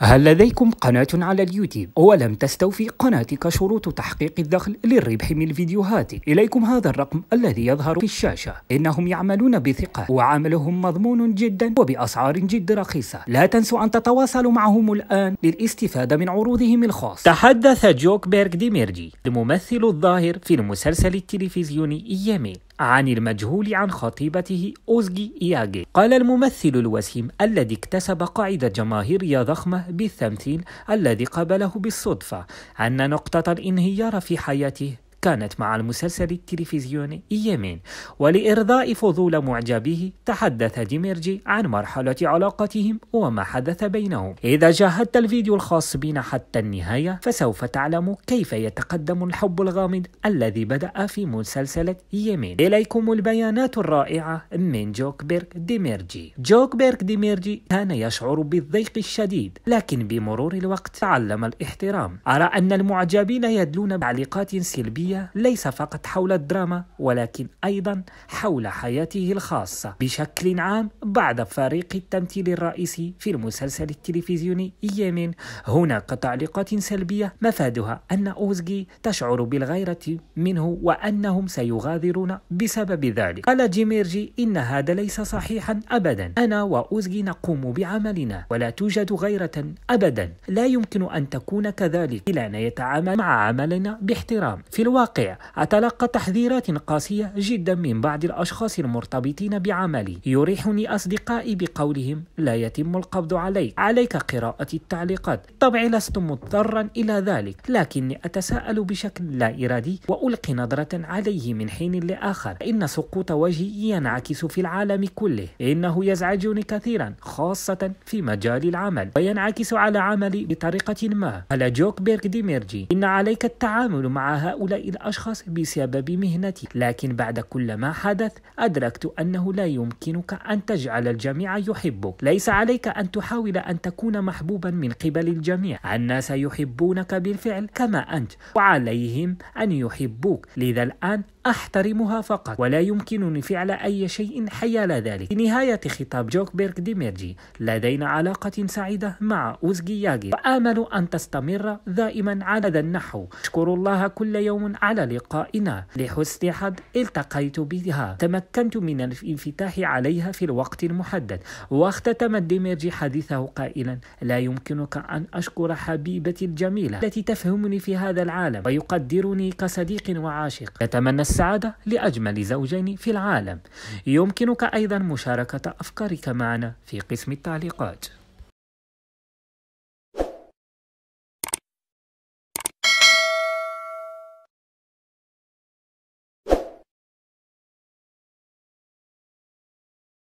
هل لديكم قناة على اليوتيوب ولم تستوفي قناتك شروط تحقيق الدخل للربح من فيديوهاتك إليكم هذا الرقم الذي يظهر في الشاشة إنهم يعملون بثقة وعملهم مضمون جدا وبأسعار جد رخيصة لا تنسوا أن تتواصلوا معهم الآن للاستفادة من عروضهم الخاص تحدث جوك بيرك ديميرجي الممثل الظاهر في المسلسل التلفزيوني يمي عن المجهول عن خطيبته أوزجي إياجي قال الممثل الوسيم الذي اكتسب قاعدة جماهيرية ضخمة بالتمثيل الذي قابله بالصدفة أن نقطة الانهيار في حياته كانت مع المسلسل التلفزيوني يمين ولإرضاء فضول معجبيه تحدث ديميرجي عن مرحلة علاقتهم وما حدث بينهم إذا شاهدت الفيديو الخاص بنا حتى النهاية فسوف تعلم كيف يتقدم الحب الغامض الذي بدأ في مسلسل يمين إليكم البيانات الرائعة من بيرك ديميرجي بيرك ديميرجي كان يشعر بالضيق الشديد لكن بمرور الوقت تعلم الاحترام أرى أن المعجبين يدلون تعليقات سلبية ليس فقط حول الدراما ولكن أيضا حول حياته الخاصة بشكل عام بعد فريق التمثيل الرئيسي في المسلسل التلفزيوني يمين هناك تعليقات سلبية مفادها أن أوزجي تشعر بالغيرة منه وأنهم سيغادرون بسبب ذلك قال جيميرجي إن هذا ليس صحيحا أبدا أنا وأوزجي نقوم بعملنا ولا توجد غيرة أبدا لا يمكن أن تكون كذلك إلا أن يتعامل مع عملنا باحترام في الواقع الواقع أتلقى تحذيرات قاسية جدا من بعض الأشخاص المرتبطين بعملي يريحني أصدقائي بقولهم لا يتم القبض عليك عليك قراءة التعليقات طبعا لست مضطرا إلى ذلك لكني أتساءل بشكل لا إرادي وألقي نظرة عليه من حين لآخر إن سقوط وجهي ينعكس في العالم كله إنه يزعجني كثيرا خاصة في مجال العمل وينعكس على عملي بطريقة ما على جوك بيرك ديميرجي إن عليك التعامل مع هؤلاء إلى أشخاص بسبب مهنتي لكن بعد كل ما حدث أدركت أنه لا يمكنك أن تجعل الجميع يحبك ليس عليك أن تحاول أن تكون محبوبا من قبل الجميع الناس يحبونك بالفعل كما أنت وعليهم أن يحبوك لذا الآن أحترمها فقط ولا يمكنني فعل أي شيء حيال ذلك في نهاية خطاب جوك بيرك ديميرجي لدينا علاقة سعيدة مع أوزجي ياجي وآمل أن تستمر دائما على هذا النحو أشكر الله كل يوم على لقائنا لحسن حظ التقيت بها تمكنت من الانفتاح عليها في الوقت المحدد واختتم ديميرجي حديثه قائلا لا يمكنك أن أشكر حبيبتي الجميلة التي تفهمني في هذا العالم ويقدرني كصديق وعاشق أتمنى السعادة لأجمل زوجين في العالم يمكنك أيضا مشاركة أفكارك معنا في قسم التعليقات